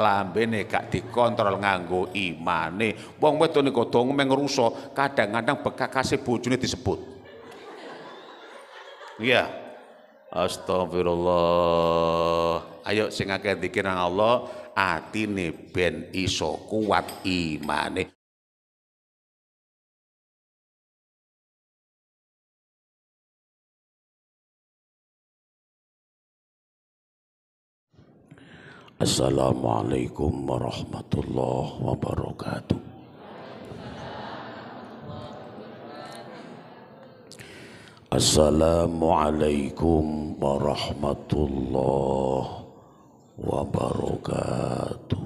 lambene gak dikontrol nganggo imane wong wedok niku dongo mengruso kadang-kadang bekakase bojone disebut iya yeah. astagfirullah ayo sing akeh zikir Allah atine ben iso kuat imane Assalamualaikum warahmatullahi wabarakatuh. Assalamualaikum warahmatullahi wabarakatuh.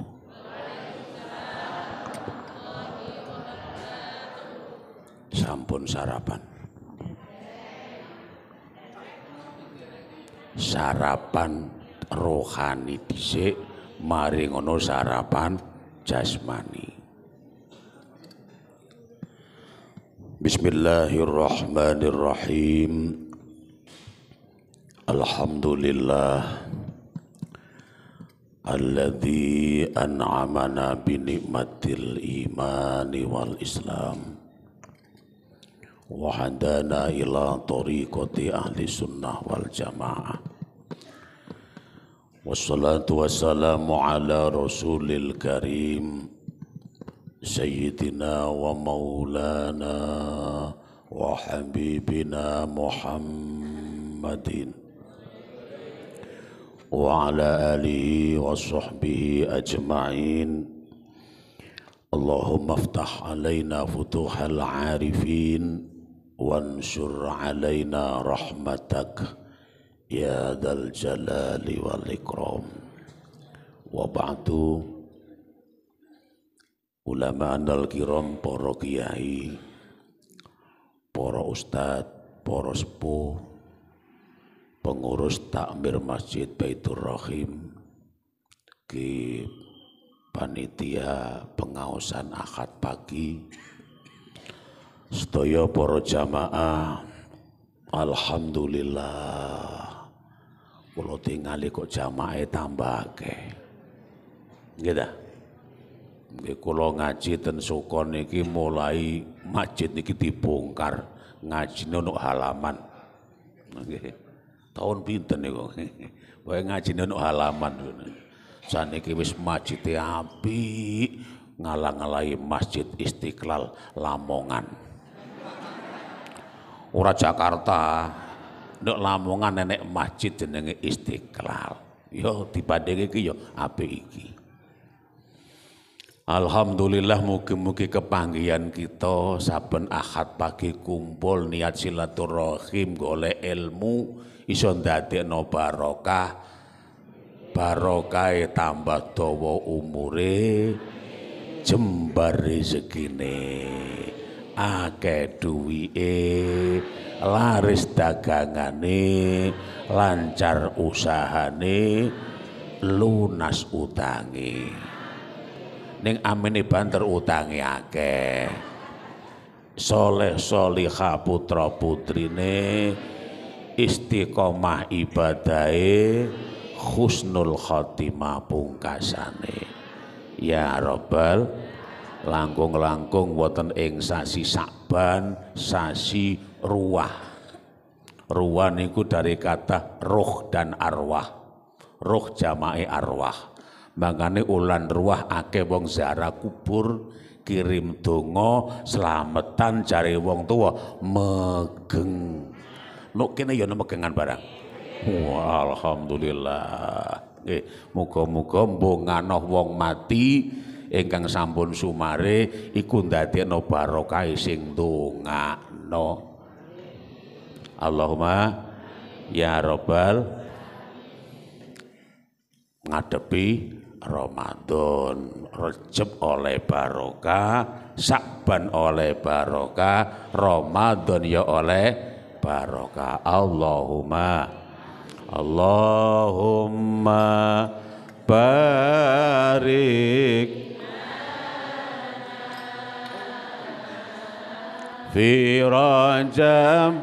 Sampun sarapan. Sarapan rohani dhisik mari ngono sarapan jasmani Bismillahirrahmanirrahim Alhamdulillah Alladhi an'amana binikmatil imani wal islam Wahadana ila tariqati ahli sunnah wal jamaah والصلاة والسلام على رسول الكريم سيدنا ومولانا وحبيبنا محمد وعلى آله وصحبه أجمعين اللهم افتح علينا فتوح العارفين وانشر علينا رحمتك Ya dal jalali wal ikram Wa ba'du Ulama andal kiram poro kiai Para ustad poro sepuh Pengurus takmir masjid Baitur Rahim Ki panitia pengawasan akad pagi Setoyo poro jamaah Alhamdulillah kalau tingali kok jamaah tambah ke gitu kalau ngaji dan suka niki mulai masjid niki dibongkar ngaji nono halaman okay. tahun pinter nih kok Wae ngaji nono halaman dulu saat niki wis masjid api ngalang-ngalai masjid istiqlal Lamongan Ura Jakarta nek lamongan nenek masjid jenenge Istiqlal. Yo dibandingke iki ya, apik iki. Alhamdulillah mugi-mugi kepanggian kita saben ahad pagi kumpul niat silaturahim golek ilmu iso ndadekno barokah barokah tambah dawa umure jembar rezekine. Amin. akeh duwike laris dagangane lancar usahane lunas utangi ning amene banter utangi akeh soleh soliha putra putrine istiqomah ibadai husnul khotimah pungkasane ya robbal langkung-langkung wonten ing sasi Saban, sasi Ruah. Ruah niku dari kata ruh dan arwah. Ruh jamae arwah. Mangane ulan ruah akeh wong ziarah kubur, kirim donga selametan jare wong tua megeng. Nuk kene ya megengan barang. alhamdulillah. Nggih, muga-muga mbonganoh wong mati ingkang sampun sumare iku ndadekno barokah sing No Allahumma ya Robbal ngadepi Ramadan Recep oleh barokah Sakban oleh barokah Ramadan ya oleh barokah Allahumma Allahumma barik في رجب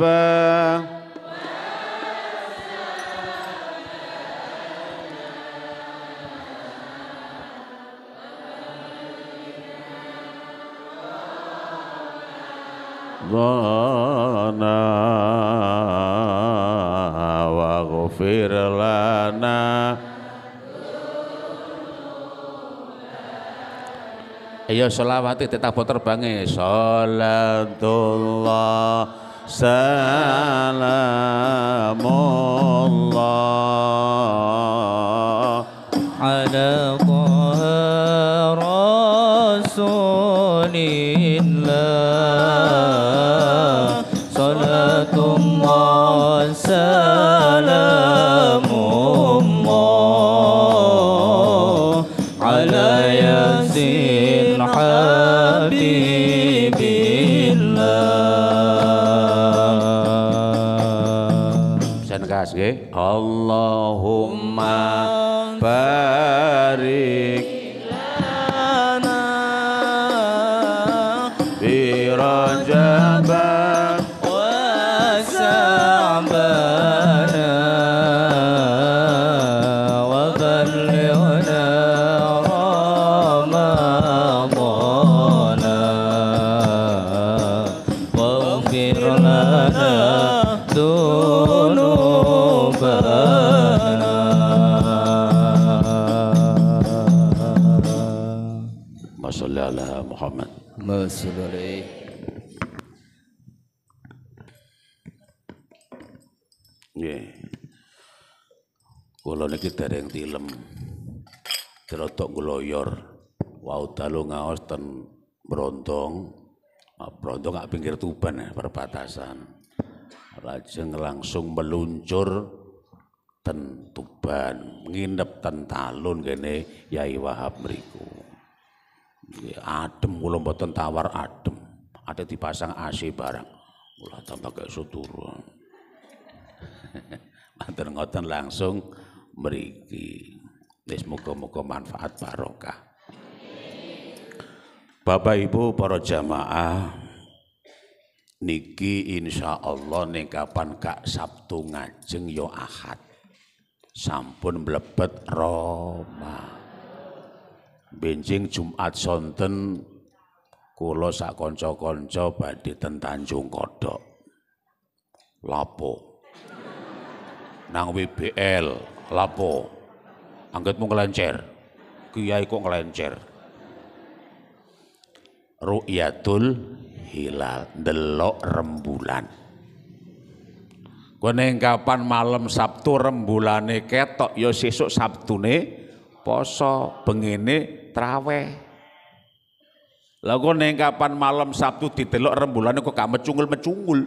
ضنا واغفر لنا Ayo iya, selawati tetap terbangi. Salatullah salamullah ala rasulillah salatullah salamullah Allahumma iki dereng tilem. Dirotok ngloyor. Wau dalu ngaos ten Brondong. Nah, Brondong gak pinggir Tuban ya perbatasan. Lajeng langsung meluncur ten Tuban, nginep ten Talun kene Yai Wahab mriku. Adem kula mboten tawar adem. Ada dipasang AC barang. Kula tambah kayak sutur. Mantan ngoten langsung mriki. Wis muga-muga manfaat barokah. Bapak Ibu para jamaah niki insya Allah nih kapan kak Sabtu ngajeng yo ya Ahad sampun blebet Roma benjing Jumat sonten kulo sak konco-konco konco badi ten Kodok lapo nang WBL lapo anggetmu ngelencer kiai kok ngelencer ru'yatul hilal delok rembulan Kau kapan malam Sabtu rembulane ketok ya sesuk ne poso bengene traweh Lah kau neng kapan malam Sabtu didelok rembulane kok gak mecungul-mecungul.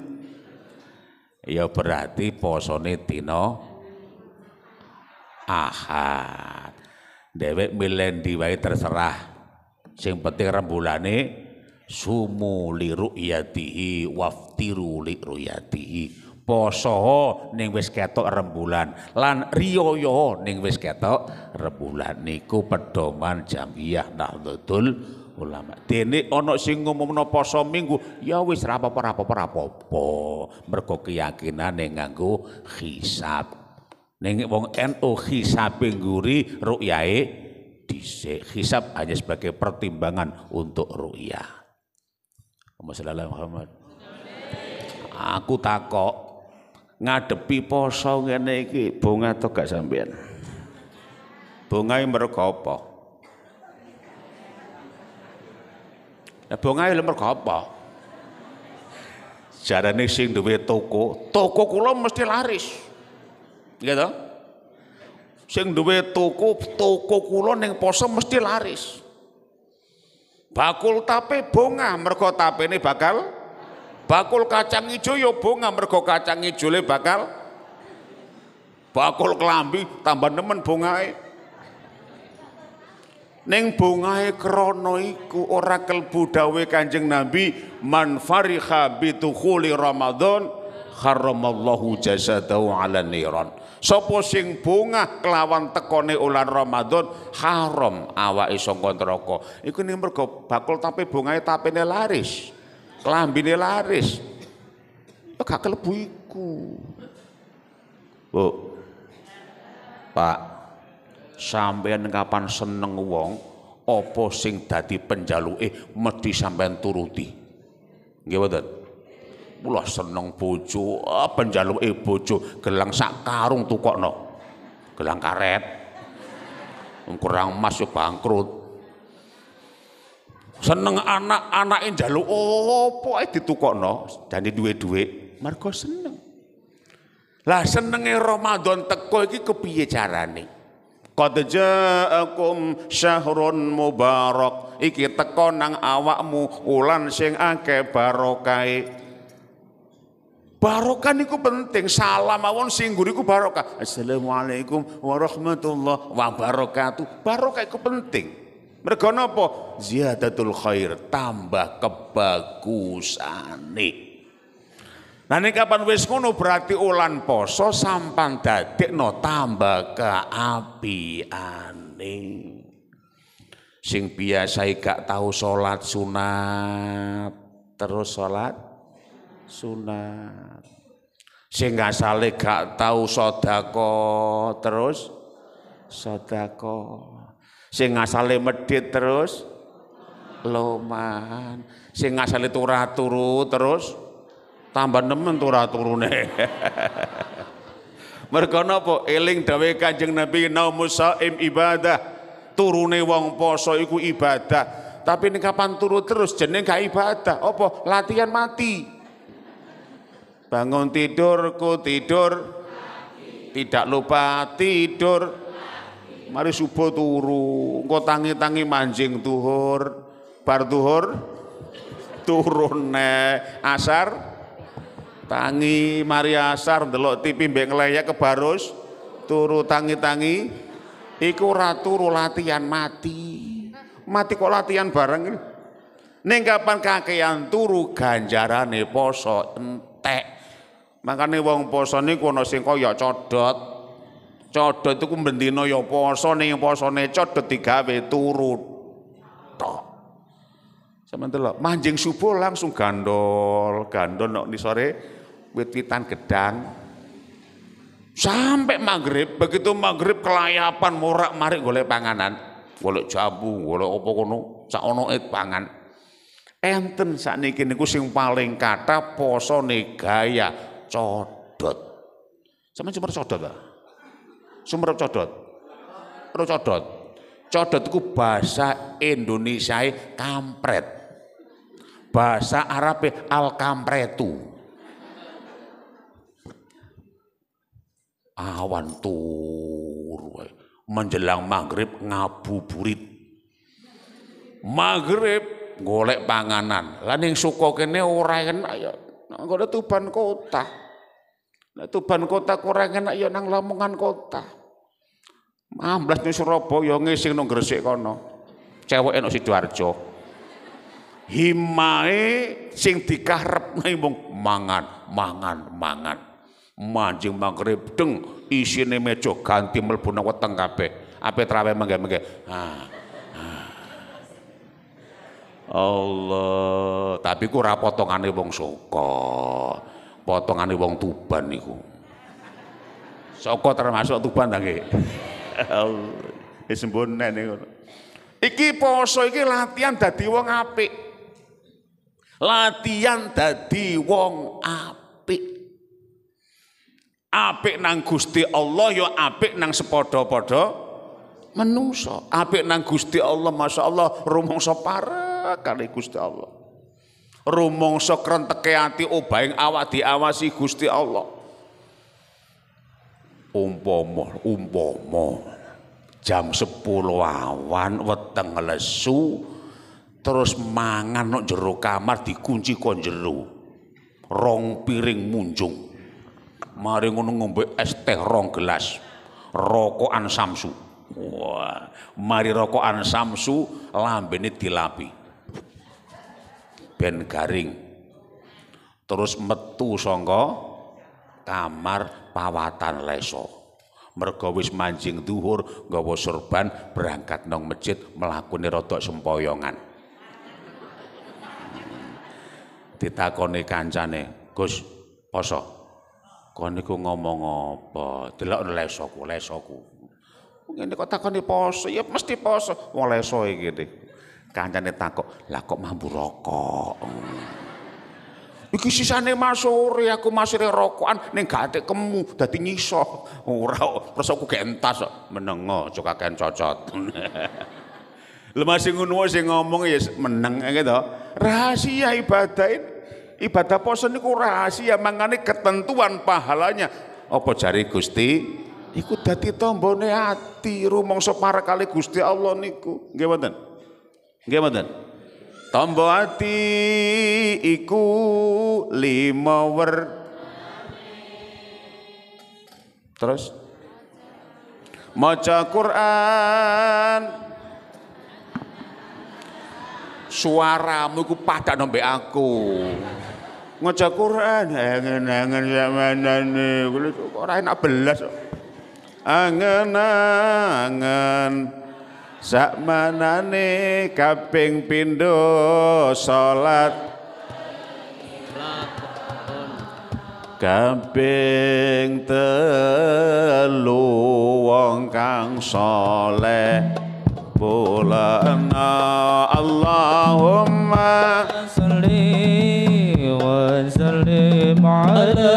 Ya berarti posone tino. ahad dewek milen diwai terserah sing penting rembulane sumu li ru'yatihi waftiru li ru'yatihi posoho ning wis ketok rembulan lan riyoyo ning wis ketok rembulan niku pedoman jamiah nahdlatul ulama dene ana sing ngumumno poso minggu ya wis rapopo rapopo rapopo mergo keyakinan ning nganggo hisab Neng wong NU hisab pengguri ru'yae dhisik. Hisab hanya sebagai pertimbangan untuk ruya. Allahumma Muhammad. Aku takok ngadepi poso ngene iki bunga to gak sampean? yang mergo apa? Lah bunga lho mergo apa? Jarane sing duwe toko, toko kula mesti laris gitu, iya to? Sing duwe toko, toko kula ning poso mesti laris. Bakul tape bongah mergo ini bakal bakul kacang ijo yo ya bongah mergo kacang ijole bakal bakul kelambi tambah nemen bongae. neng bungahe krana iku ora kelbu dawuh Kanjeng Nabi man fariha bi Ramadan haramallahu jasadahu ala niron. sapa sing bunga kelawan tekone ulan Ramadan haram awake isong neraka iku ning mergo bakul tapi bungahe tapene laris klambine laris ya gak kelebu iku Bu Pak sampean kapan seneng wong apa sing dadi penjaluke eh, medhi sampean turuti nggih kula seneng bojo, apa ah, njaluke eh, bojo gelang sak karung tukokno. Gelang karet. Kurang emas yo bangkrut. seneng anak anake njaluk opo oh, ae ditukokno dadi duwe-duwe mergo seneng lah senenge Ramadan teko iki kepiye carane Qad ja'akum syahrun mubarak iki teko nang awakmu wulan sing akeh barokahe Barokah niku penting. Salam mawon singgur iku barokah. Assalamualaikum warahmatullahi wabarakatuh. Barokah iku penting. Mergo napa? Ziyadatul khair, tambah kebagusane. Nah ini kapan wis ngono berarti ulan poso sampan no tambah ane. Sing biasa gak tahu sholat sunat terus sholat sunat sing asale gak tau sodako terus sodako sing asale medit terus loman sing asale turah turu terus tambah nemen turah turune mergo napa eling dawuh Kanjeng Nabi naumusaim ibadah turune wong poso iku ibadah tapi ini kapan turu terus jeneng gak ibadah apa latihan mati Bangun tidur ku tidur tidak lupa tidur mari subuh turu engko tangi-tangi manjing tuhur bar tuhur turun ne asar tangi mari asar delok tipi mbek ke kebarus turu tangi-tangi iku ora turu latihan mati mati kok latihan bareng ning kapan kakean turu ganjarane poso entek Makane wong poso niku ana sing kaya codot. Codot iku bendina ya poso ning posone codot digawe turu tok. Sampeyan delok manjing subuh langsung gandol, gandol nok ni sore wit-witan gedang. Sampai maghrib, begitu maghrib kelayapan murak marik golek panganan, golek jamu, golek opo kono, sak ono e pangan. Enten niki niku sing paling kata poso gaya codot. Sama sumber codot lah. Sumber codot. Perlu codot. Codot itu bahasa Indonesia kampret. Bahasa Arab al kampretu. Awan turu menjelang maghrib ngabuburit. Maghrib golek panganan. Lah ning suka kene ora enak ya. Nggone Tuban kota. Nah, Tuban kota kurang enak ya nang Lamongan kota. Mamblas ning Surabaya ngising nang Gresik kono. Ceweke nang Sidoarjo. Himae sing dikarepne mung mangan, mangan, mangan. Manjing magrib deng isine meja ganti mlebu nang weteng kabeh. Ape trawe mengge-mengge. Ah, ah. Allah, tapi ku ra potongane wong suka. potongane wong Tuban niku. Soko termasuk Tuban ta nggih? Wis mbonen Iki poso iki latihan dadi wong apik. Latihan dadi wong apik. Apik nang Gusti Allah ya apik nang sepadha-padha menungso. Apik nang Gusti Allah masyaallah rumangsa parek kali Gusti Allah. rumangsa krenteke ati obahing awak diawasi Gusti Allah. Umpama umpama jam 10 awan weteng lesu terus mangan nang jero kamar dikunci kon jero. Rong piring munjung. Mari ngono ngombe es teh rong gelas. Rokokan Samsu. Wah, mari rokokan Samsu lambene dilapi. ben garing terus metu sangka kamar pawatan leso mergo wis manjing dhuhur nggawa sorban berangkat nang masjid mlakune rodok sempoyongan ditakoni kancane Gus poso kon iku ngomong apa delok lesoku lesoku ngene kok takoni poso ya mesti poso wong leso iki Kancane takok, "Lah kok mambu rokok?" Iki sisane sore aku masih rokokan ning kemu, dadi nyiso. Ora terus aku gentas menengo aja kakean cocot. lha masih ngono sing ngomong ya meneng ya gitu. Rahasia ibadah ini, ibadah poso niku rahasia mangane ketentuan pahalanya. Apa jari Gusti? Iku dadi tombone ati rumangsa para kali Gusti Allah niku. gimana? Nggih mboten? Tombo ati iku lima wer. Terus maca Quran. Suaramu iku padak nombe aku. Maca Quran, angen-angen zamanane kok ora enak belas. Angen-angen. Sakmanane kaping pindho salat kaping telu wong kang saleh bolana Allahumma Salim wa salim ala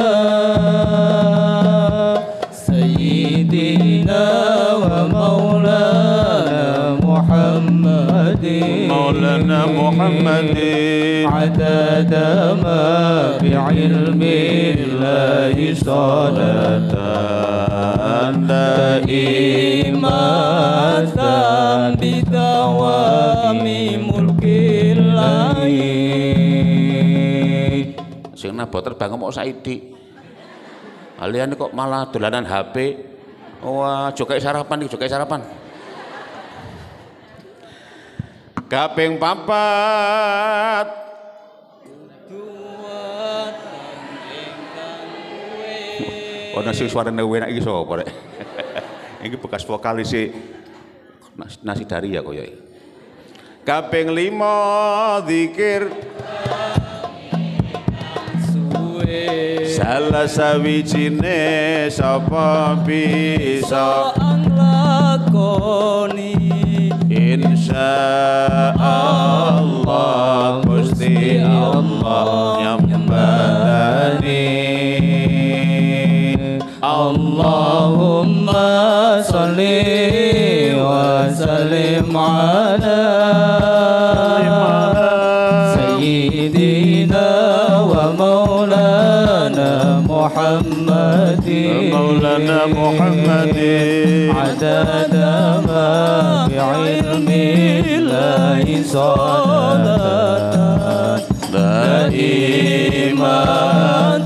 مولانا محمد عدد ما بعلم الله صلاة دائمة بدوام ملك الله sing nabot terbang mau saidi kalian kok malah dolanan HP wah jokai sarapan nih jokai sarapan kaping papat ana sing suarane kuwi enak iki sapa rek iki bekas vokal vokalis nasi dari ya koyo kaping 5 zikir Salah sawi cine sapa bisa anglakoni so إن شاء الله تجزي الله ينبغي اللهم صل وسلم على سيدنا ومولانا محمد محمد قولنا محمد عدد ما في علم الله صلاة لا إيمان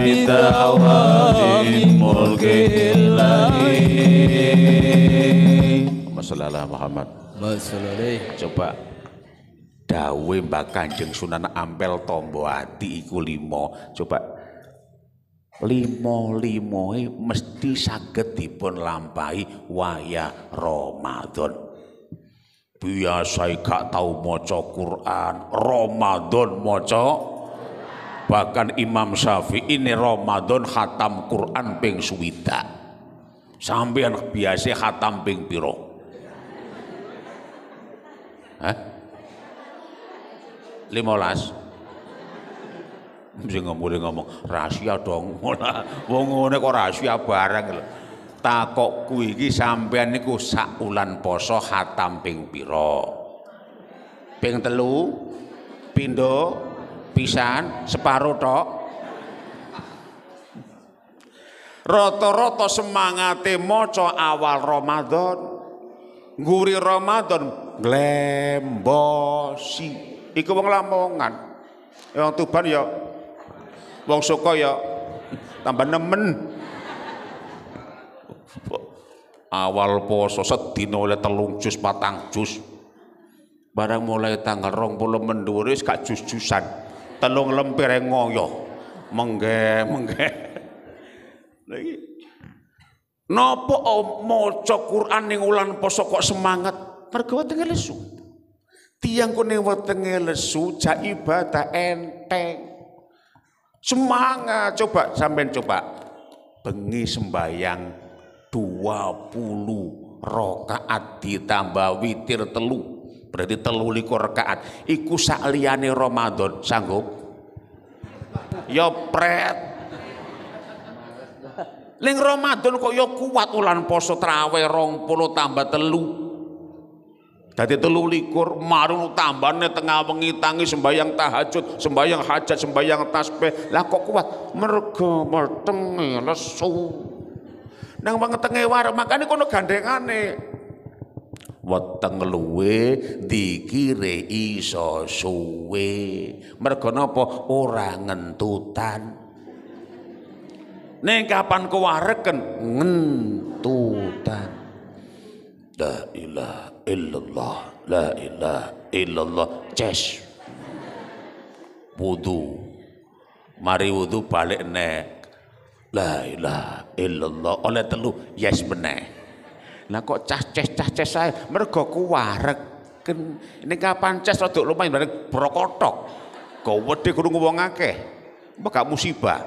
بدعوات ملك الله ما صلى الله محمد coba dawe Mbak Kanjeng Sunan Ampel tombo ati iku limo coba limo limo e mesti sakit dipun lampai waya Ramadan. Biasa e gak tahu moco Quran, Ramadan moco bahkan Imam Syafi'i ini Ramadan khatam Quran ping sampai anak biasa khatam ping piro? Hah? 15. Sing ngomong ngomong rahasia dong. Wong ngene kok rahasia barang lho. Gitu. Takokku iki sampean niku sak wulan poso hatam ping pira? Ping telu, pindo pisan, separo tok. Rata-rata semangate maca awal Ramadan. Nguri Ramadan glembosi. Iku wong Lamongan. Wong Tuban ya Wong suka ya tambah nemen. Awal poso sedina oleh telung jus patang jus. Barang mulai tanggal rong mendhuwur wis gak jus-jusan. Telung lempir ngoyo. Mengge mengge. Lagi Nopo maca Quran ning ulan poso kok semangat? Mergo wetenge lesu. Tiang kene wetenge lesu, ja ibadah enteng. Semangat coba sampai coba bengi sembayang 20 rokaat ditambah witir telu. Berarti telu likur rakaat. Iku sak Ramadan sanggup? Ya pret. Ling Ramadan kok ya kuat ulan poso trawe 20 tambah telu. Dadi telu likur marung tambane tengah wengi tangi sembayang tahajud, sembayang hajat, sembayang tasbih. Lah kok kuat? merga meteng lesu. Nang wengetenge war makane kono gandengane. Weteng luwe dikire iso suwe. Mergo napa ora ngentutan. Ning kapan kewareken? Ngen. illallah la ilaha illallah Cesh, wudhu. mari wudhu balik nek la ilah illallah oleh telu yes meneh lah kok cah cah cah cah saya mergo kuwarek ini kapan cah rodok lumayan bareng brokotok kau wedi kudu wong akeh mbak musibah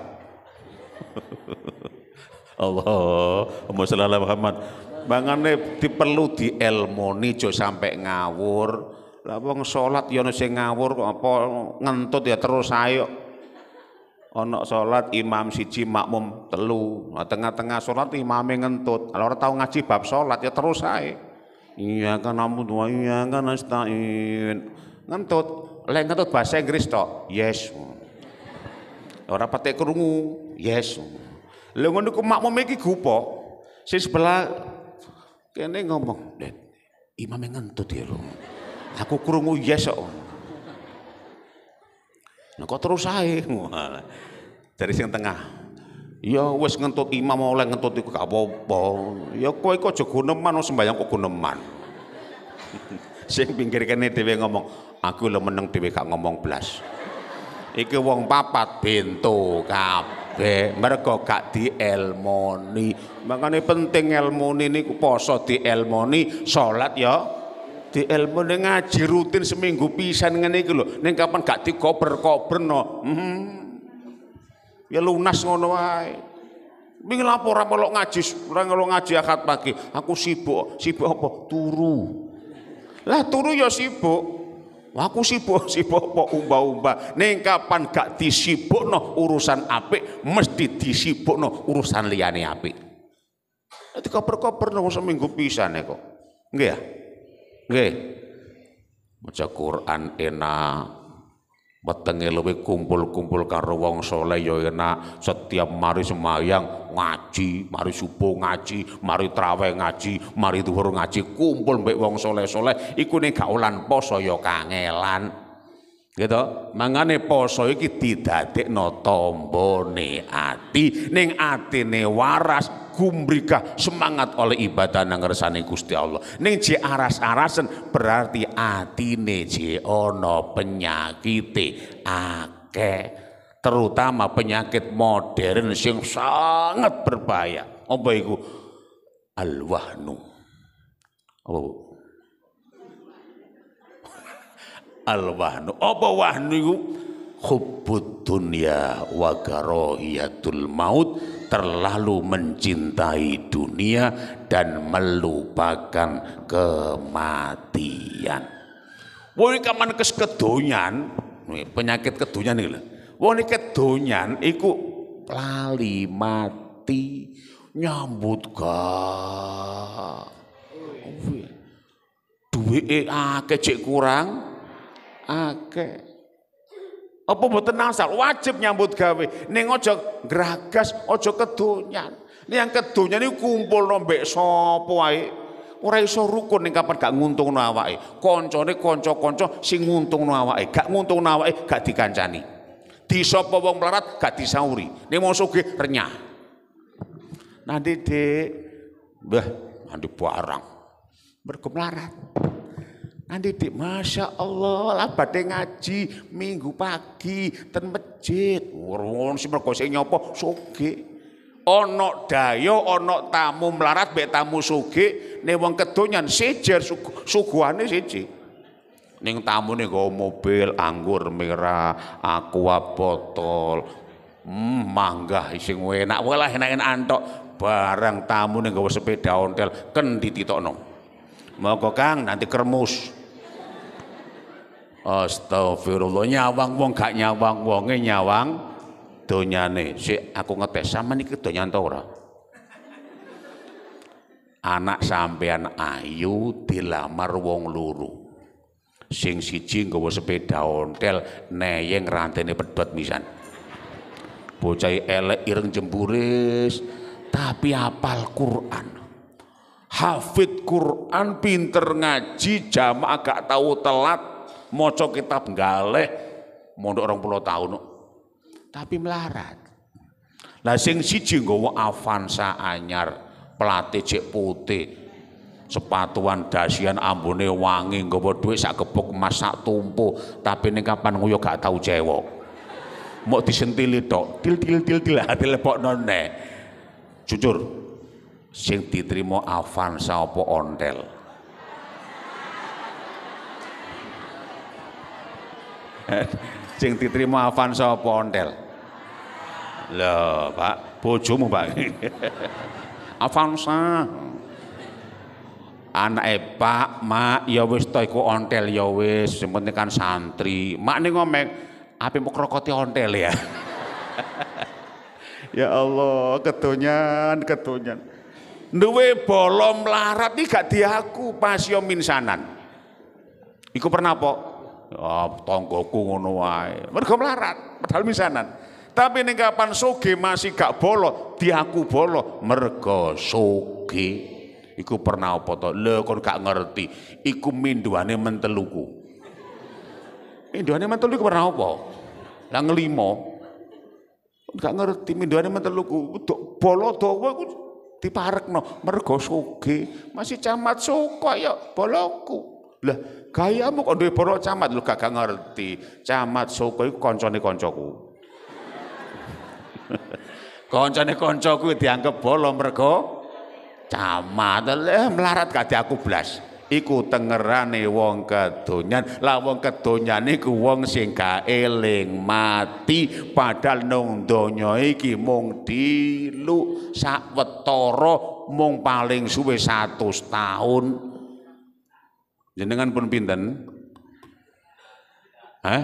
Allah Allahumma shalli ala Muhammad Bangane diperlu dielmoni Jo sampai ngawur. Lah wong salat Yono ya si ngawur kok apa ngentut ya terus ayo. ono salat imam siji makmum telu. Nah, tengah-tengah salat imam ngentut. Lah ora tau ngaji bab salat ya terus ae. Iya kan ampun doa iya kan astain. Ngentut, lek ngentut bahasa Inggris tok. Yes. Ora patek krungu. Yes. Lha ngono ku makmum iki gupo. sebelah Kene ngomong, "Den, imame ngentut ya, Rom. Aku krungu yes kok." Nah, terus ae Dari sing tengah. Ya wis ngentut imam oleh ngentut iku gak apa-apa. Ya kowe iku aja guneman sembahyang kok guneman. sing pinggir kene dhewe ngomong, "Aku lo meneng dhewe gak ngomong blas." Iki wong papat bento kabeh. kabeh mergo gak dielmoni makane penting elmoni niku poso elmoni, salat ya di elmoni ngaji rutin seminggu pisan ngene iki lho ning kapan gak dikober-koberno hmm. ya lunas ngono wae Bingin lapor apa lo ngaji, orang lo ngaji akad pagi. Aku sibuk, sibuk apa? Turu. Lah turu ya sibuk. Aku sibuk sibuk po umba-umba. Neng kapan gak no urusan apik, mesti no urusan liane apik. Dadi koper-koper nang seminggu nih kok. Nggih ya? Nggih. Maca Quran enak, Wetenge luwih kumpul-kumpul karo wong soleh ya enak. Iya, Setiap mari semayang ngaji, mari subuh ngaji, mari traweh ngaji, mari dhuwur ngaji, kumpul mbek wong soleh-soleh iku nek gak olan poso ya kangelan. Gitu. Mangane poso iki didadekno tombone ati ning atine waras kumbriga semangat oleh ibadah nang ngersane Gusti Allah. Ning je aras-arasen berarti atine je ana penyakite akeh terutama penyakit modern yang sangat berbahaya. Apa iku? Al-wahnu. Oh, al wahnu apa wahnu iku hubbud dunya wa karahiyatul maut terlalu mencintai dunia dan melupakan kematian wong kaman kes kedonyan penyakit kedonyan iki lho wong kedonyan iku lali mati nyambut gak duwe ah cek kurang ake, Apa mboten asal wajib nyambut gawe. Ning aja gragas, aja kedonyan. yang ketunya ini kumpul nombek sapa wae. Ora iso rukun ning kapan gak nguntung awake. Koncone kanca-kanca sing nguntung awake, gak nguntung awake gak dikancani. Disapa wong melarat gak disauri. Ning mongso ge renyah. nah Dik, mbah mandi barang. Mergo melarat. Andi di Masya Allah lah badai ngaji minggu pagi ten masjid. Wurun si mergo sing nyapa soge. Ana daya ana tamu melarat bek tamu soge ning wong kedonyan sejer suguhane siji. Ning tamune nggo mobil anggur merah, aqua botol. Hmm, mangga ising enak, wah enak-enak antok. Barang tamune nggawa sepeda ontel kendi titokno. Moga Kang nanti kermus. Astagfirullah nyawang wong gak nyawang wonge nyawang donyane. Sik aku ngetes sama niki donyan ta ora? Anak sampean ayu dilamar wong luru. Sing siji nggawa sepeda ontel neyeng rantene pedot misan. Bocah elek ireng jemburis tapi apal Quran. hafid Quran pinter ngaji jamaah gak tahu telat moco kitab galeh mondok orang puluh tahun tapi melarat lah sing siji nggawa Avanza anyar pelatih cek putih sepatuan dasian ambune wangi nggawa duit sak kepuk emas sak tumpu tapi ini kapan nguyo gak tahu cewek mau disentili dok til til til til hati lepok nonne jujur sing diterima Avanza apa ontel sing diterima Avanza apa ontel lho Pak bojomu Pak Avanza anak Pak Mak ya wis to iku ontel ya wis sing penting kan santri ning ngomeng ape mau krokoti ontel ya ya Allah ketunyan ketunyan duwe bolo melarat iki gak diaku pasya minsanan. Iku pernah apa? Oh, ah, tonggoku ngono wae. Mergo melarat, padahal misanan. Tapi ning kapan soge masih gak bolo, diaku bolo mergo soge. Iku pernah apa to? Lho kon gak ngerti. Iku minduane menteluku. Minduane menteluku pernah apa? Lah ngelimo. Gak ngerti minduane menteluku. Dok bolo dawa iku diparekno mergo soge masih camat soko ya boloku lah gayamu kok duwe boro camat lu gak ngerti camat soko iku koncone koncoku koncone koncoku dianggap bolo mergo camat lah melarat gak aku blas iku tengerane wong kedonyan la wong kedonyan iku wong sing gak eling mati padahal nang donya iki mung dilu sawetara mung paling suwe 100 tahun jenengan pun pinten Hah?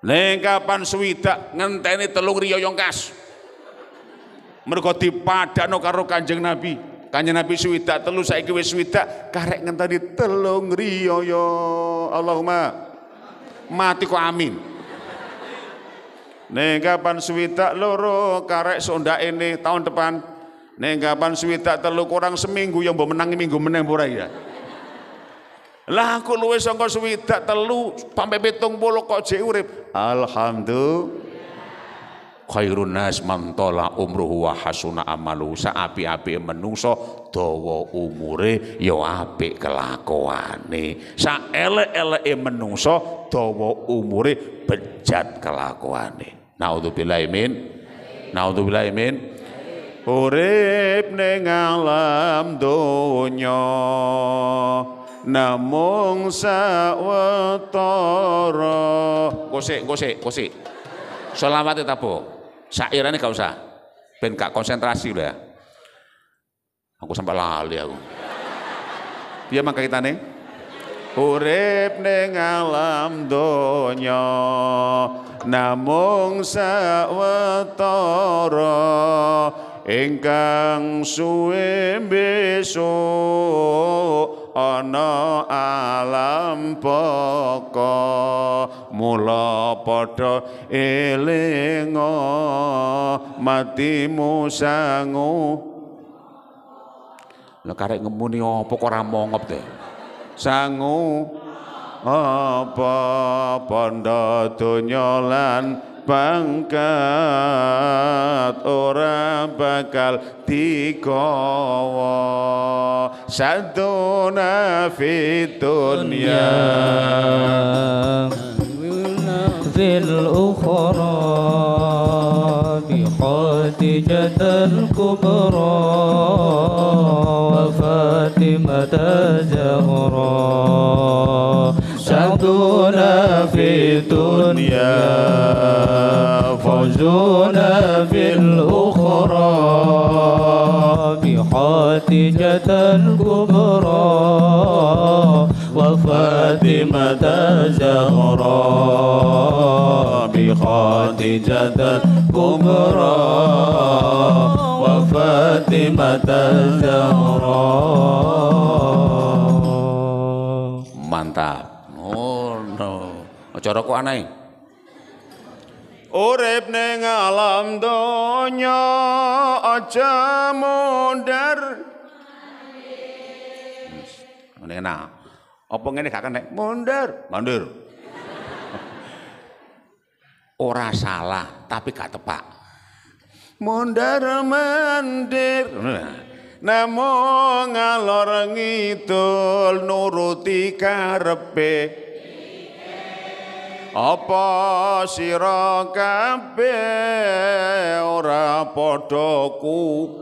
lengkapan kapan swidak ngenteni telung riyo yongkas. Mergo dipadakno karo Kanjeng Nabi. Kanjeng Nabi swidak telu saiki wis swidak karek ngenteni telung riyo Allahumma mati kok amin. Ning kapan swidak loro karek sondak ini tahun depan. Ning kapan swidak telu kurang seminggu yang mbok menangi minggu meneh ora ya. Lah aku luwih sangka swidak telu sampai pitung puluh kok jek urip. Alhamdulillah khairun nas man tola umruhu wa hasuna amalu saapi-api menungso dawa umure ya apik kelakuane saelek-eleke menungso dawa umure bejat kelakuane naudzubillahi min naudzubillahi min urip ning alam donya namung sawetara kosek kosek kosek selawat ya, tabuh Sairane gak usah. Ben gak konsentrasi lho ya. Aku sampai lali aku. Piye mangka kitane? Urip ning alam donya namung sawetara ingkang suwe besok ana alam poko mula padha eling mati musangu lho karek ngemuni apa kok ora mongop te sangu apa pondo donya lan pangkat ora bakal digawa saduna fitunya fil ukhra bi khadijat al kubra wa fatimah zahra فوجونا في الدنيا فوجونا في الأخرى بحاتجة كبرى وفاتمة زهراء بخاتجة كبرى وفاتمة زهراء aja rokok anae. Urip ning alam donya aja mundur, Ngene nah. Apa ngene gak kenek? mundur, mundur, Ora salah, tapi gak tepak. mundur mandir. Nah. ngalor ngidul nuruti karepe apa sira kabeh ora padha ku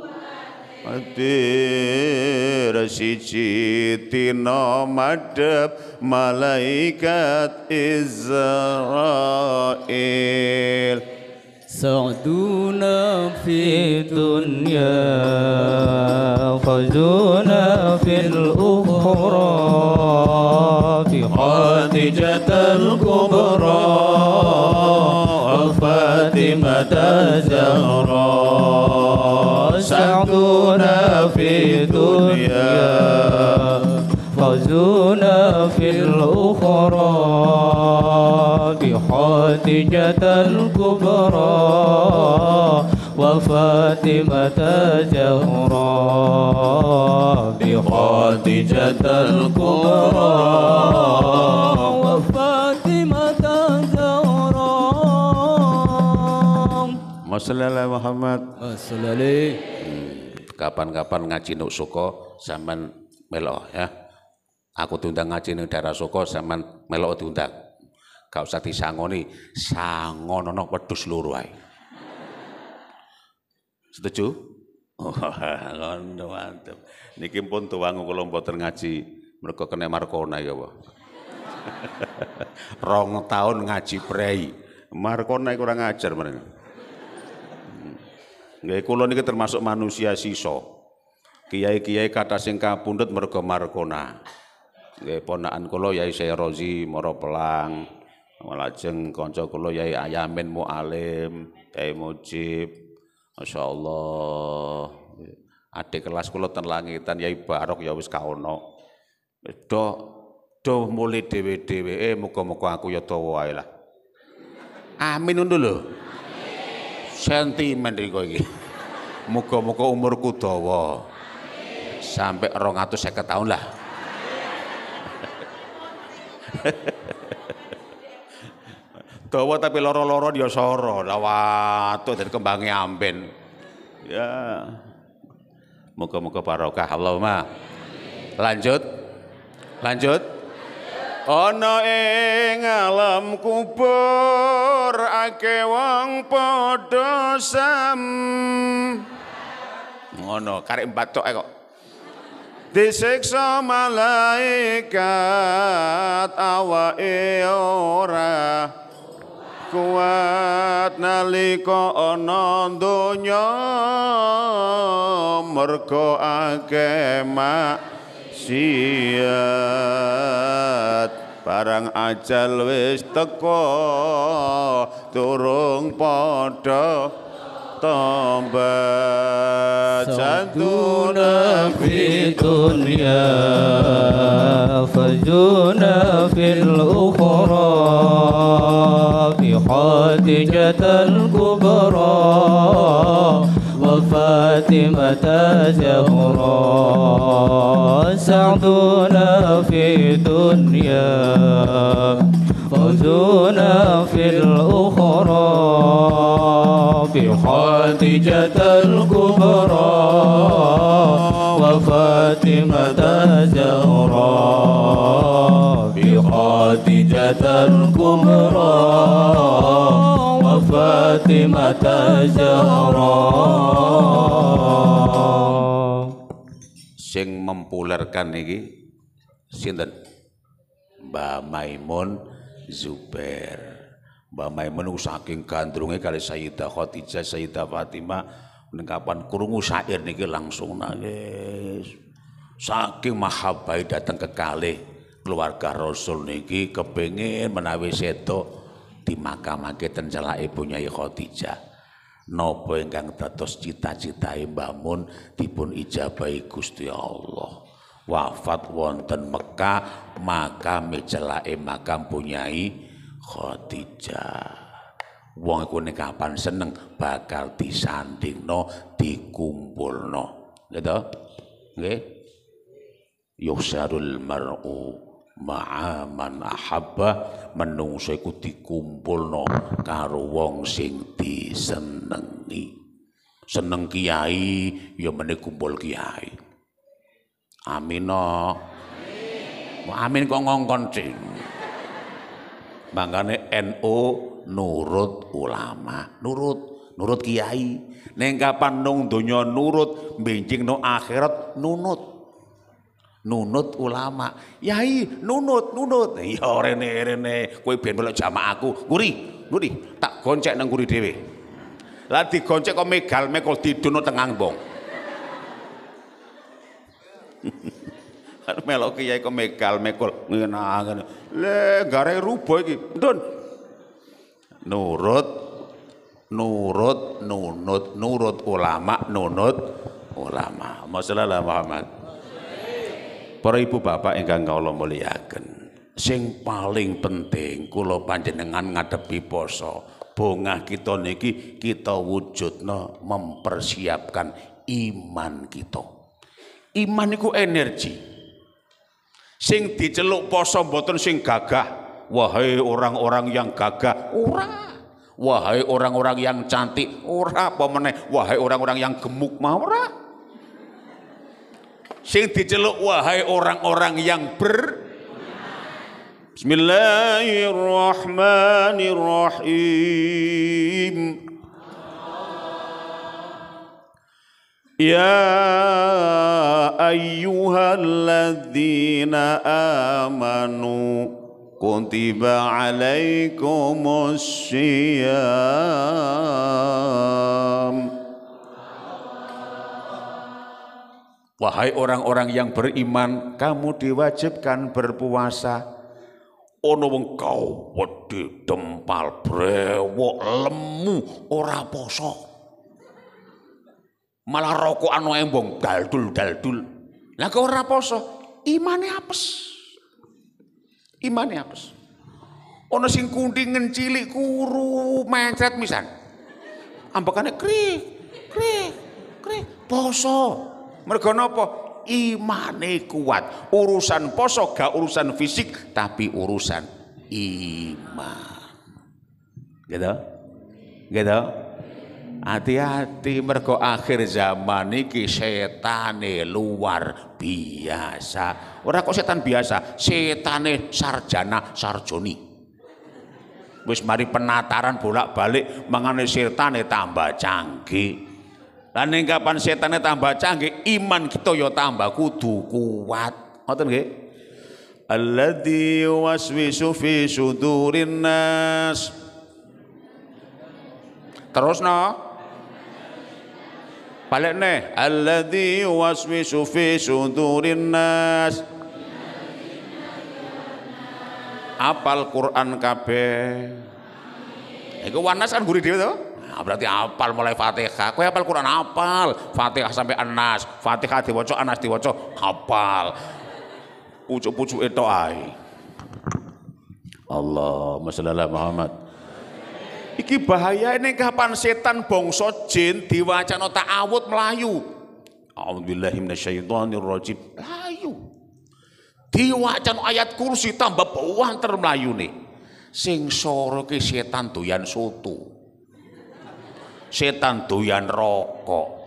Hadir siji tina madhep malaikat Israel سعدونا في الدنيا خزونا في الأخرى في خاتجة الكبرى وفاتمة الزهراء سعدونا في الدنيا خزونا في الأخرى الحاتجة الكبرى وفاطمة الزهراء بخاتجة الكبرى وفاطمة الزهراء ما صلى الله محمد kapan-kapan ngaji nuk suko zaman melo ya aku tunda ngaji nuk darah suko zaman melo diundang gak usah disangoni, ono wedhus loro ae. Setuju? Oh, Niki pun tuwangu kula mboten ngaji, mereka kena markona ya apa. Rong tahun ngaji prei. Markona kurang ajar mereka. Hmm. Nggih kula niki termasuk manusia siso. Kiai-kiai kata singka pundet mergo markona. Nggih ponaan kula Yai saya Rozi Moropelang. Lajeng konco kula Yai Ayamin Mualim, Yai Mujib. Masyaallah. Adik kelas kula ten langitan Yai Barok ya wis kaono. do do mulih dhewe-dheweke eh, muga-muga aku ya dawa wae lah. Amin ngono lho. Sentimen iki iki. Muga-muga umurku dawa. Sampai 250 tahun lah. Dawa tapi loro-loro dia soro. Lah tuh dari amben. Ya. muka-muka parokah, barokah Allahumma. Lanjut. Lanjut. Ana ing alam kubur ake wong padha sam. Ngono, karek batok kok. disiksa malaikat awake ora kuat nalika ana donya mergo akeh maksiat barang ajal wis teko turung padha طابت سدنا في الدنيا فجونا في الأخرى بحادجة الكبرى وفاتمة زهرا سعدونا في الدنيا زهدنا في الأخرى بخاتجة الكبرى وفاتمة الزهراء بخاتجة الكبرى وفاتمة الزهراء sing mempopulerkan iki sinten Mbah Maimun Zubair Mbamai menung saking gandrunge kali Sayyidah Khadijah Sayyidah Fatimah kapan kurungu syair niki langsung nangis saking mahabbai datang ke kali keluarga Rasul niki kepengin menawi seto dimakamake ten ibunya Nyai Khadijah napa ingkang dados cita cita Mbah Mun dipun ijabai Gusti Allah. wafat wonten Mekah maka mejelake makam punyai Khadijah wong iku nek kapan seneng bakal disandingno dikumpulno gitu nggih yusarul mar'u ma'a man ahabba menungso iku dikumpulno karo wong sing disenengi seneng kiai ya meneh kumpul kiai Amin. Amin. Amin kok ngongkon sih. Bangkane NU NO, nurut ulama, nurut, nurut kiai. Neng kapan nung dunya nurut, bincing nung akhirat nunut. Nunut ulama, yai nunut, nunut. Ya rene, rene, koi ben boleh jama aku. Guri, guri, tak goncek nang guri dewe. Lah digoncek kok megal, megal didunut tengang bong. Kan melok kiai kok mekal mekol ngenangan le gare rubuh iki don. nurut nurut nunut nurut ulama nunut ulama masalah Muhammad para ibu bapak ingkang kawula mulyakaken sing paling penting kula panjenengan ngadepi poso bongah kita niki kita wujudno mempersiapkan iman kita Iman energi. Sing diceluk poso mboten sing gagah. Wahai orang-orang yang gagah, ora. Wahai orang-orang yang cantik, ora apa Wahai orang-orang yang gemuk, mah ora. Sing diceluk wahai orang-orang yang ber Bismillahirrahmanirrahim. يا أيها الذين آمنوا كتب عليكم الصيام Wahai orang-orang yang beriman, kamu diwajibkan berpuasa. Ono wong kau wedi dempal brewok lemu ora poso. Malah rokokan embong daldul daldul. Lah kau ora poso, imane apes. Imane apes. ono sing kuntingen cilik kuru mencret misan. Ambekane krik krik krik poso. Mergo nopo imane kuat. Urusan poso gak urusan fisik tapi urusan iman. Gitu? Gitu? Hati-hati mergo akhir zaman iki setane luar biasa. Ora kok setan biasa, setane sarjana sarjoni. Wis mari penataran bolak-balik mangane setane tambah canggih. Lan ning kapan setane tambah canggih, iman kita yo ya tambah kudu kuat. Ngoten nggih? Alladzi waswisu fi sudurin nas. Terus no. Balik nih. alladhi waswisu fi sudurin nas. Apal Quran kabeh. Iku wanas kan guri dhewe to? Nah, berarti apal mulai Fatihah. Kowe apal Quran apal. Fatihah sampai Anas, Fatihah diwaca Anas diwaca apal. Pucuk-pucuke tok ae. Allahumma shalli ala Muhammad. Iki bahaya ini kapan setan bongso jin diwacana awut melayu. A'udzubillahiminasyaitonirrojim. Melayu. Diwacana ayat kursi tambah bawah termelayu nih. Sing soro ke setan doyan soto. Setan doyan rokok.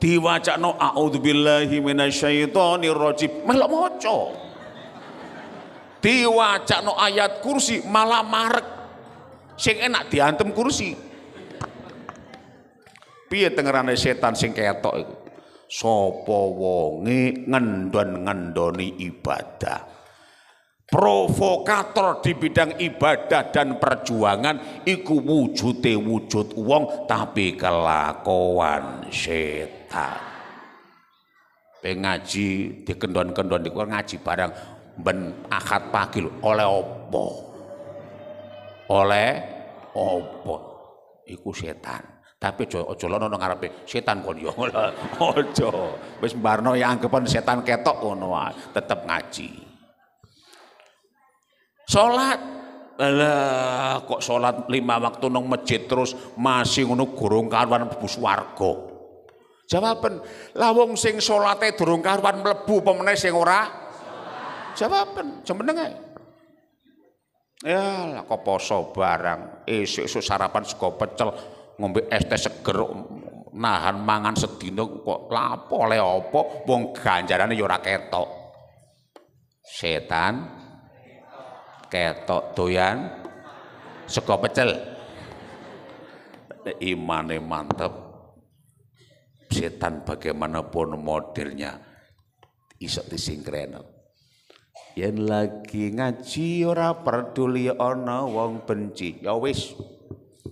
Diwacana a'udzubillahiminasyaitonirrojim. Melok moco. Diwacana ayat kursi malah marek sing enak diantem kursi piye tengerane setan sing ketok iku sapa wonge ngendon-ngendoni ibadah provokator di bidang ibadah dan perjuangan iku wujute wujud wong tapi kelakuan setan pengaji dikendon-kendon di ngaji barang ben akad pagi oleh opo oleh apa? Iku setan. Tapi aja lono nang ngarepe setan kon yo. Aja. Wis mbarno ya anggapan setan ketok ngono wae, tetep ngaji. Salat Alah, kok sholat lima waktu nang masjid terus masih ngono gurung karuan bus warga. Jawaban, lah wong sing sholatnya durung karuan mlebu pemenang sing ora? Jawaban, jaman dengar. Ya lah kok poso barang. Esuk-esuk sarapan sego pecel, ngombe es teh seger nahan mangan sedina kok lapo le bong wong ganjarane ya ketok. Setan ketok doyan sego pecel. Imane mantep. Setan bagaimanapun modelnya iso disingkreno yen lagi ngaji ora peduli ana wong benci ya wis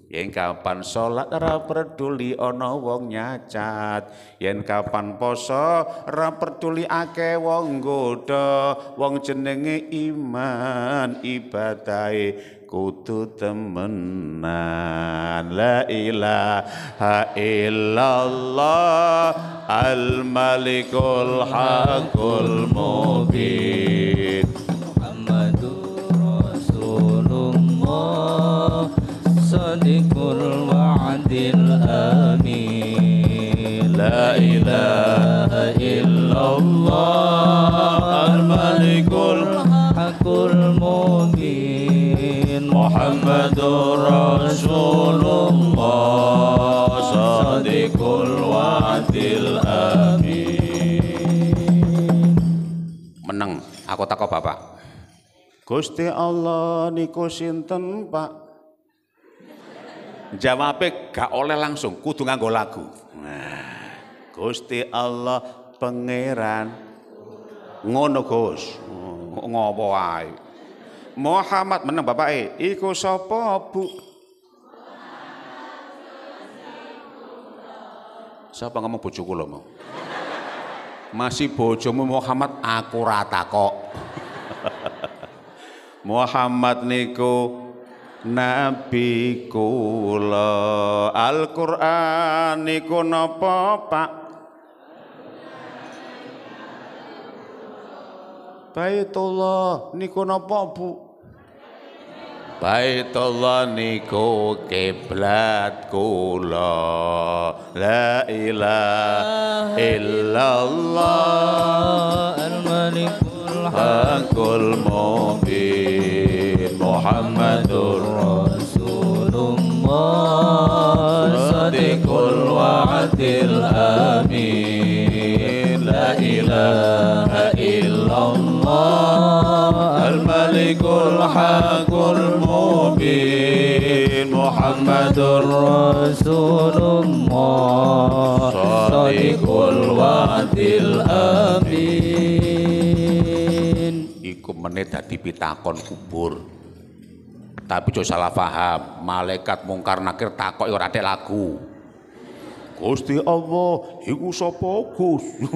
yen kapan salat ora peduli ana wong nyacat yen kapan poso ora peduli akeh wong godha wong jenenge iman ibadahe kudu temenan la ilaha illallah al malikul hakul mubin الله الملك الحق المبين محمد رسول الله صادق الوعد menang aku takut bapak Gusti Allah niku sinten pak jawabnya gak oleh langsung kudu nganggo lagu nah, Gusti Allah pangeran ngono Gus oh, ngopo ae Muhammad meneng bapake iku sapa Bu Siapa ngomong bojoku lho mau Masih bojomu Muhammad aku rata kok Muhammad niku Nabi kula Al-Qur'an niku napa Pak Baitullah niku napa Bu? Baitullah niku kiblat kula La ilaha illallah Al-Malikul Hakul Mubin Muhammadur Rasulullah Sadiqul wa'dil Amin La ilaha الملك الحق المبين محمد رسول الله صادق الوعد الأمين iku menit dadi pitakon kubur tapi aja salah paham malaikat mungkar nakir takok ya ora tek lagu Gusti Allah iku sapa Gus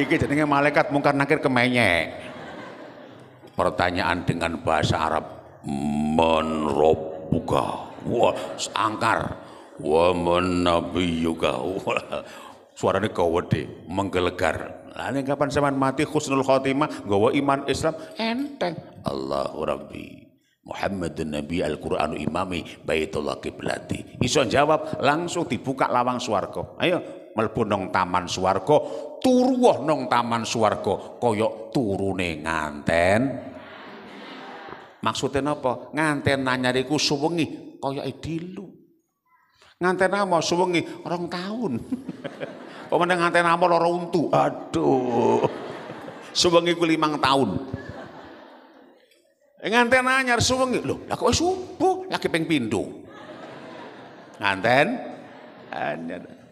iki jenenge malaikat mungkar nakir kemenyek pertanyaan dengan bahasa Arab menrobuka wah angkar wa menabiyuka suaranya kawede menggelegar lalu kapan zaman mati khusnul khotimah gawa iman Islam enteng Allahu Rabbi Muhammadun Nabi al Quran Imami Baitullah Kiblati iso jawab langsung dibuka lawang suarko ayo melpunong taman suarko turuh nong taman swarga koyok turune nganten. Maksudnya apa Nganten nanyariku iku suwengi koyok dilu. Nganten apa suwengi tahun. tahun Pemenang nganten apa lo untu. Aduh. Suwengi ku limang tahun eh, Nganten nanyar suwengi. loh aku kok subuh lagi ping Nganten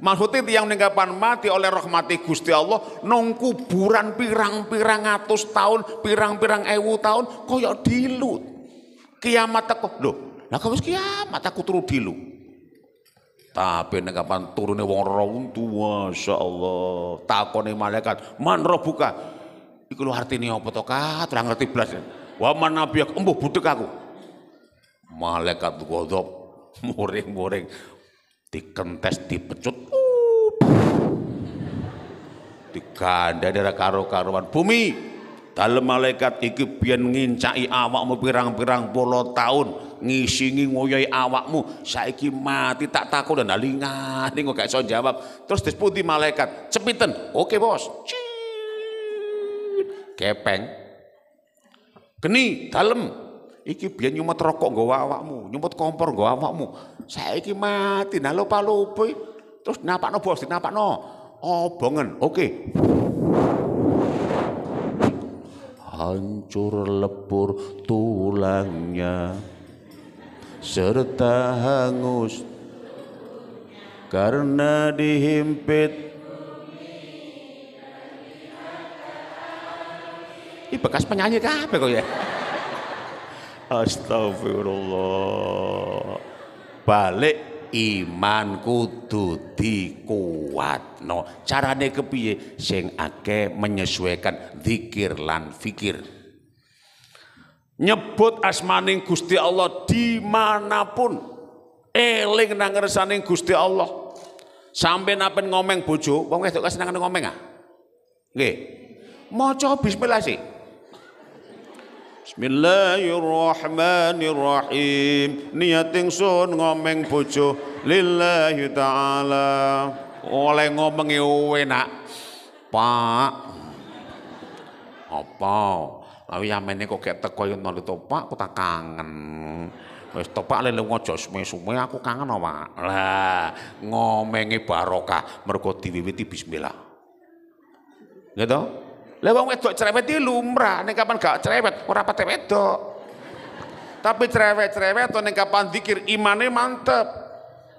Maksudnya tiang ninggapan mati oleh rahmati Gusti Allah nong kuburan pirang-pirang atus tahun, pirang-pirang ewu tahun koyok dilut. Kiamat teko. Loh, lah kok kiamat aku turu dilu. Tapi ninggapan turune wong rawun tuwa, Allah. Takone malaikat, "Man roh Iku lho artine apa to, Kak? Ora ngerti blas. Wa man embuh budek aku. Malaikat godok muring-muring dikentes dipecut uh, diganda dari karo-karuan bumi dalam malaikat iki biyen ngincaki awakmu pirang-pirang puluh tahun ngisingi ngoyahi awakmu saiki mati tak takut dan alingane ini gak bisa jawab terus disputi malaikat cepitan, oke bos kepeng geni dalam iki biyen nyumet rokok gak awakmu nyumet kompor gak awakmu Saiki mati nah lupa lupa terus no bos dinapakno no, Oh, Oke. Okay. hancur lebur tulangnya serta hangus karena dihimpit Ini bekas penyanyi kabeh kok ya Astagfirullah balik iman kudu no Carane kepiye? Sing ake menyesuaikan zikir lan fikir. Nyebut asmaning Gusti Allah dimanapun eling nang ngersaning Gusti Allah. Sampai napen ngomeng bojo, wong wedok kasenengane ngomeng ah. Nggih. Maca bismillah sih. Bismillahirrahmanirrahim. Niat sun ngomeng bojo lillahi taala. Oleh ngomongi nak Pak. Apa? Lalu yamene kok gak teko yen ya nol Pak, aku tak kangen. Wis tepak lele ngojo semua aku kangen apa? Lah, ngomengi barokah mergo diwiwiti bismillah. Gitu? Lah wong wedok cerewet iki lumrah, nengkapan kapan gak cerewet ora pate wedok. Tapi cerewet-cerewet to nek kapan zikir imane mantep.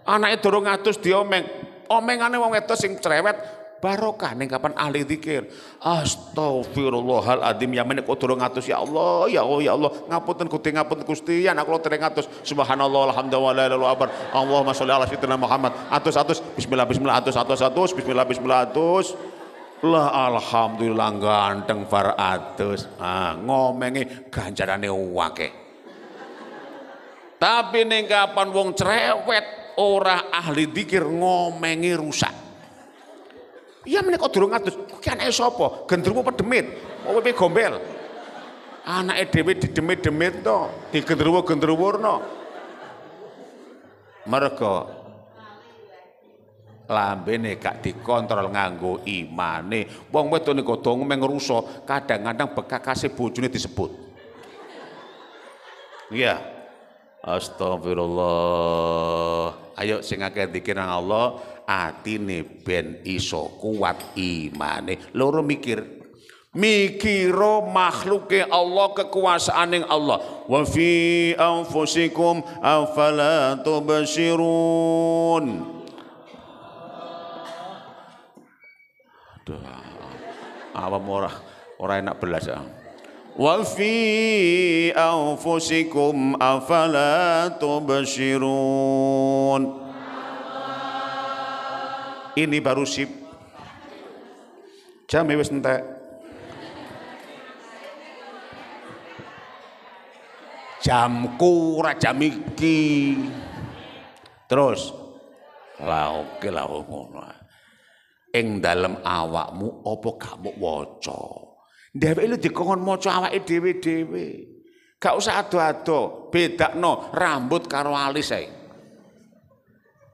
Anake dorong ngatus diomeng. Omengane wong wedok sing cerewet barokah nengkapan kapan ahli zikir. Astagfirullahaladzim ya menek dorong ngatus ya Allah ya Allah ya Allah ngapunten Gusti ngapunten Gusti ya aku tereng ngatus subhanallah alhamdulillah la ilaha Allahumma sholli ala sayyidina Muhammad atus atus bismillah bismillah atus atus atus bismillah bismillah atus. Lah alhamdulillah ganteng bar atus. Ah, ngomenge ganjarane akeh. Tapi ning kapan wong cerewet ora ahli dikir ngomengi rusak. Iya menika durung atus. Ki anake sapa? Gendruwo pedemit. Wewe gombel. Anake dhewe didemit-demit to, digendruwo-gendruwurna. Mergo lambene gak dikontrol nganggo imane wong wedone godhong mengruso kadang-kadang bekakase bojone disebut iya yeah. astagfirullah ayo sing akeh zikir nang Allah atine ben iso kuat imane loro mikir mikiro makhluke Allah kekuasaaning Allah wa fi anfusikum afala tubsirun Apa Awam orang ora enak belas ah. Wa fi anfusikum afala tubsirun. Ini baru sip. Jam wis entek. Jamku ora jam iki. Terus lah oke lah oh, ngono. ing dalam awakmu apa kamu waca dhewe lu dikon maca awake dhewe-dhewe gak usah ado-ado bedakno rambut karo alis ae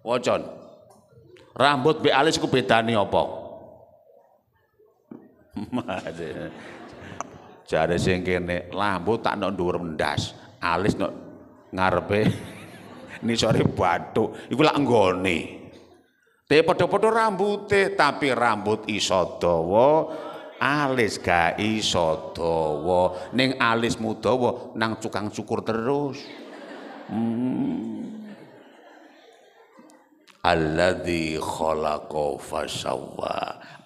wacan rambut be alis ku bedane apa jare sing kene rambut tak nok ndhuwur mendas alis nok ngarepe ni sore batuk iku lak nggone Te podo rambut rambute, tapi rambut iso dawa, alis ga iso dawa. Ning alismu dawa nang cukang cukur terus. Hmm. Alladzi khalaqa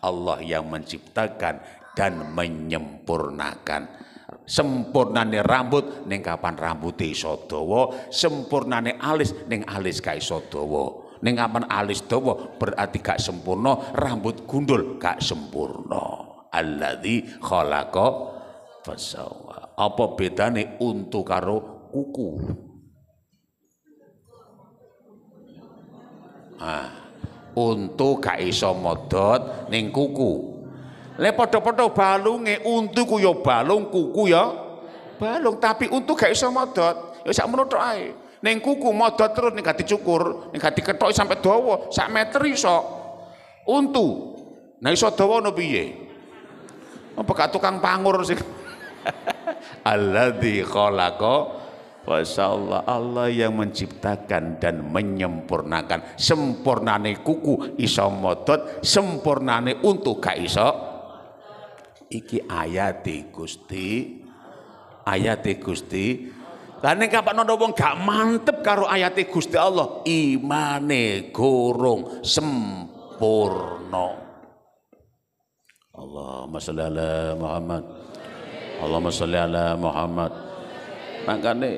Allah yang menciptakan dan menyempurnakan. sempurnane rambut neng kapan rambut iso dawa, sempurnane alis neng alis kai iso dawa. ning ampun alis dawa berarti gak sempurna rambut gundul gak sempurna alladzi khalaqa fasawa apa bedane untu karo kuku ah untu gak iso modot ning kuku le padha-padha balunge untu ku balung kuku yo balung tapi untu gak iso modot ya sak menutuk ae Neng kuku modot terus ning gati cukur, ning gati ketok sampai dawa, sak meter iso. Untu. Nah iso dawa no piye? Apa gak tukang pangur sih? di, khalaqa wa Allah Allah yang menciptakan dan menyempurnakan sempurnane kuku iso modot sempurnane untuk gak iso iki ayati Gusti ayati Gusti lah nek kapan ana wong gak mantep karo ayate Gusti Allah, imane gorong sempurna. Allahumma sholli ala Muhammad. Allahumma sholli ala Muhammad. Makanya,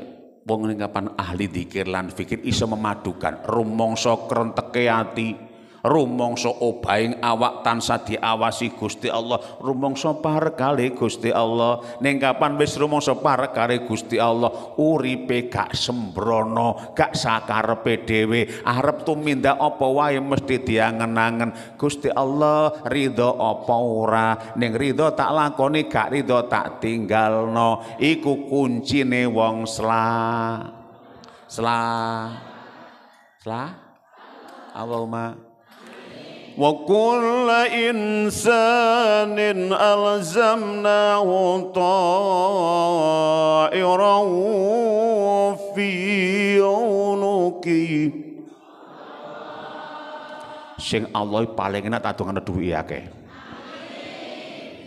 wong ning kapan ahli dzikir lan fikir iso memadukan rumangsa krenteke ati rumongso obaing awak tansah diawasi Gusti Allah rumangsa parekale Gusti Allah ning kapan wis rumangsa parekale Gusti Allah uripe gak sembrono gak sakarepe dhewe arep tumindak apa wae mesti diangen-angen Gusti Allah ridho apa ora ning ridho tak lakoni gak ridho tak tinggalno iku kuncine wong slah slah slah Allahumma وكل إنسان ألزمناه طائرا في عنقه sing Allah paling enak tak dongane duwi akeh.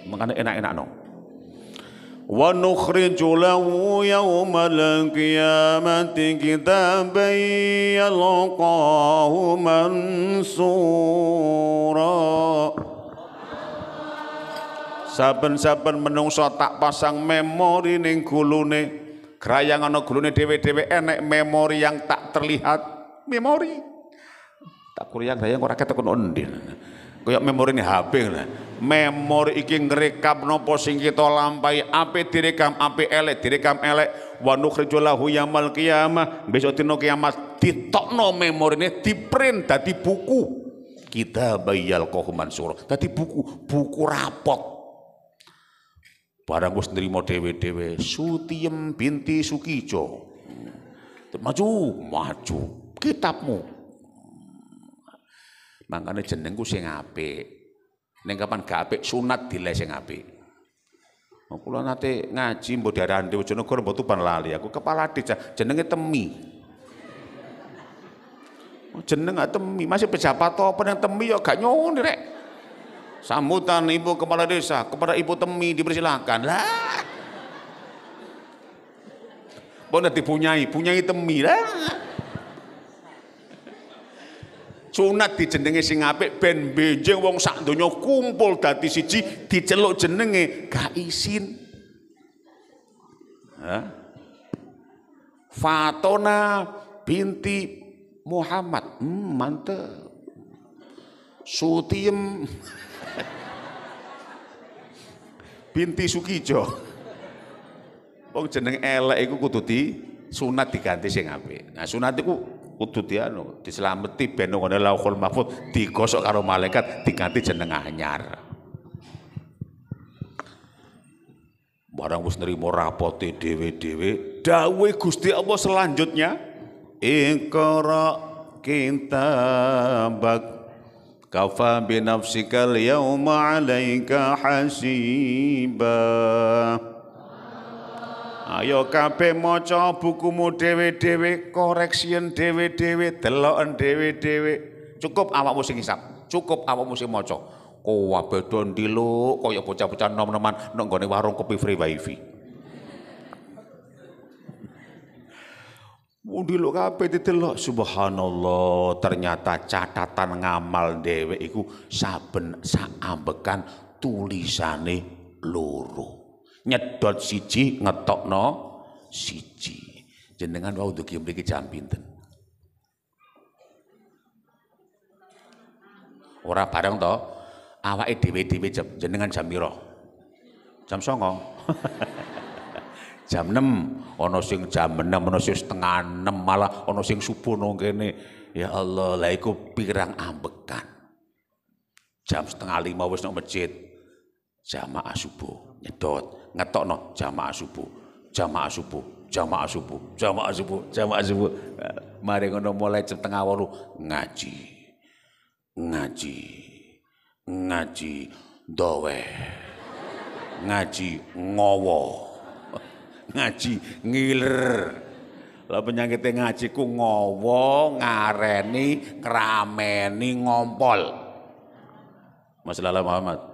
Mengane enak-enak nong. wa ونخرج له يوم القيامة كتابا يلقاه منصورا Saben-saben menungso tak pasang memori ning gulune. Krayang ana gulune dhewe-dhewe enek memori yang tak terlihat. Memori. Tak kuriang saya ora ketekun endi. Kaya memori ini HP lah. Memori iki ngrekam nopo sing kita lampai ape direkam ape elek direkam elek wa nukhriju lahu yamal qiyamah besok tino kiamat ditokno memori ini diprint dadi buku kita bayal kohuman surah dadi buku buku rapot Barang wis nrimo dhewe-dhewe Sutiem binti Sukijo. Hmm. Maju, maju kitabmu Makanya jenengku sing apik. Ning kapan gak apik sunat dile sing apik. Oh, lah nanti ngaji mbok daerah Dijonegoro mbok Tuban lali aku kepala desa jenenge Temi. Oh, jeneng gak temi masih pejabat apa yang temi ya gak nyoni rek sambutan ibu kepala desa kepada ibu temi dipersilahkan lah Bonek dipunyai, punyai temi lah. Sunat dijenenge sing apik ben benjing wong sak donya kumpul dadi siji diceluk jenenge gak isin. Hah? Fatona binti Muhammad. Hmm, mantep. Sutiem binti Sukijo. Wong jeneng elek iku kudu di sunat diganti sing apik. Nah sunat iku kudu dianu diselameti ben ngene lauhul mahfud digosok karo malaikat diganti jeneng anyar barang wis nrimo rapote dhewe-dhewe dawuh Gusti Allah selanjutnya iqra bak kafa binafsikal yauma 'alaika hasiba Ayo kabeh maca bukumu dhewe-dhewe, koreksien dhewe-dhewe, deloken dhewe-dhewe. Cukup awakmu sing isap cukup awakmu sing maca. Kowe bedon diluk kaya bocah-bocah nom-noman nang gone warung kopi free wifi. Mundiluk kabeh didelok subhanallah ternyata catatan ngamal dhewe iku saben saambekan tulisane loro nyedot siji ngetokno siji jenengan wau dugi mriki jam pinten ora bareng to awake dhewe-dhewe jenengan jam piro jam songong jam 6 ana sing jam 6 ana sing setengah 6 malah ana sing subuh nang kene ya Allah lha iku pirang ambekan jam setengah lima wis nang masjid jamaah subuh nyedot ngetokno jamaah subuh, jamaah subuh, jamaah subuh, jamaah subuh, jamaah subuh. Eh, mari ngono mulai jam tengah waru ngaji. Ngaji. Ngaji dowe. Ngaji ngowo. Ngaji ngiler. Lah penyakitnya ngaji ku ngowo, ngareni, krameni, ngompol. Mas Lala Muhammad.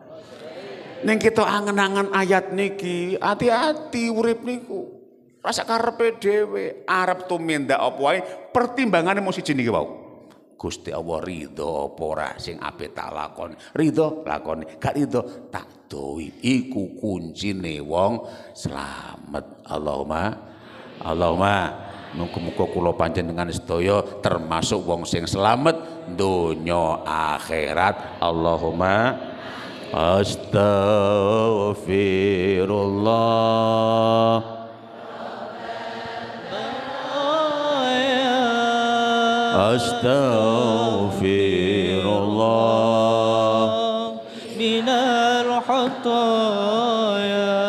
Neng kita angen-angen ayat niki, hati-hati urip niku. Rasa karepe dhewe, arep tumindak apa wae, pertimbangane mesti jenenge wae. Gusti Allah ridho apa sing ape tak Ridho lakoni, gak ridho tak doi. Iku kuncine wong slamet. Allahumma Allahumma Muga-muga kula panjenengan sedaya termasuk wong sing selamat donya akhirat. Allahumma أستغفر الله أستغفر الله من الخطايا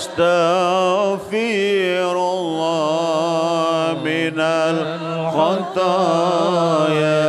أستغفر الله من الخطايا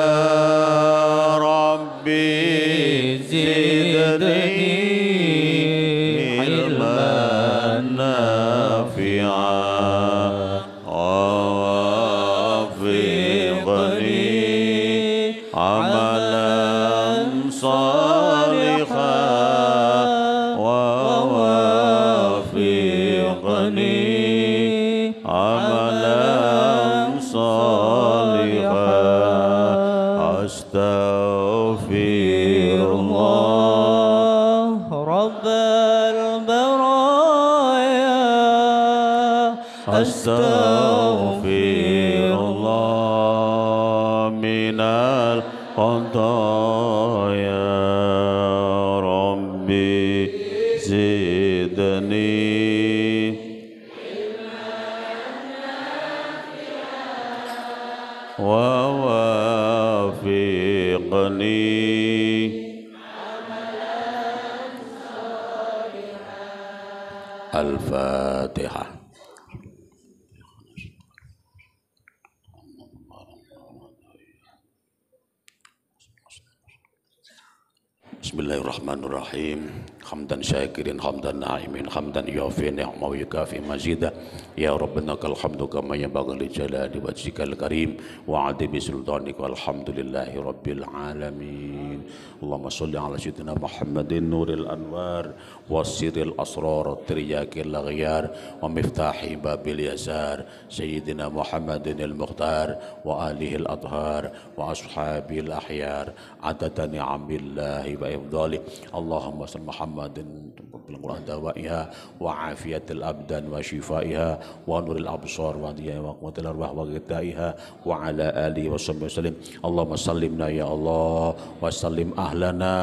Bismillahirrahmanirrahim. Hamdan syakirin hamdan na'imin hamdan yuafi ni'ma wa yukafi mazida. Ya Rabbana kal hamdu kama yanbaghi li jalali wajhikal karim wa 'adimi sultanik walhamdulillahi rabbil alamin. Allahumma shalli ala sayyidina Muhammadin nuril anwar wasiril asrar tiryakil laghyar wa miftahi babil yasar sayyidina Muhammadin al mukhtar wa alihi al athhar wa ashabil ahyar adada ni'amillah wa الظالم اللهم صل محمد بالقرآن دوائها وعافية الأبدان وشفائها ونور الأبصار وضياء وقوة الأرواح وغذائها وعلى آله وصحبه وسلم اللهم سلمنا يا الله وسلم أهلنا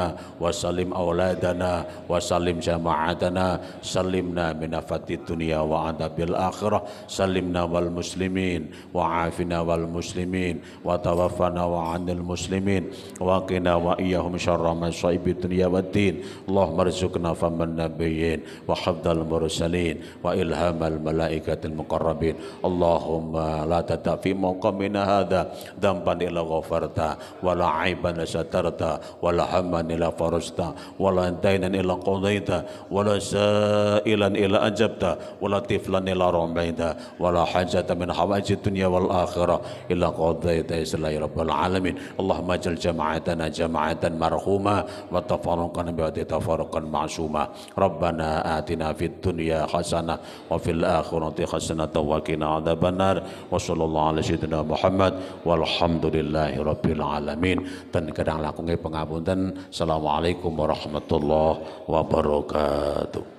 وسلم أولادنا وسلم جماعتنا سلمنا من أفات الدنيا وعذاب الآخرة سلمنا والمسلمين وعافنا والمسلمين وتوفنا وعن المسلمين وقنا وإياهم شر مصائب في الدنيا والدين اللهم ارزقنا فم النبيين وحفظ المرسلين وإلهام الملائكة المقربين اللهم لا تدع في موقمنا هذا ذنبا إلا غفرته ولا عيبا سترته ولا هما إلا فرجته ولا دينا إلا قضيته ولا سائلا إلا أجبته ولا طفلا إلا رميته ولا حاجة من حوائج الدنيا والآخرة إلا قضيته يا رب العالمين اللهم اجعل جماعتنا جماعة مرحومة وقد تفرقنا تفرقا معصوما ربنا آتنا في الدنيا حسنة وفي الآخرة حسنة وقنا عذاب النار وصلى الله على سيدنا dan kadang assalamualaikum warahmatullahi wabarakatuh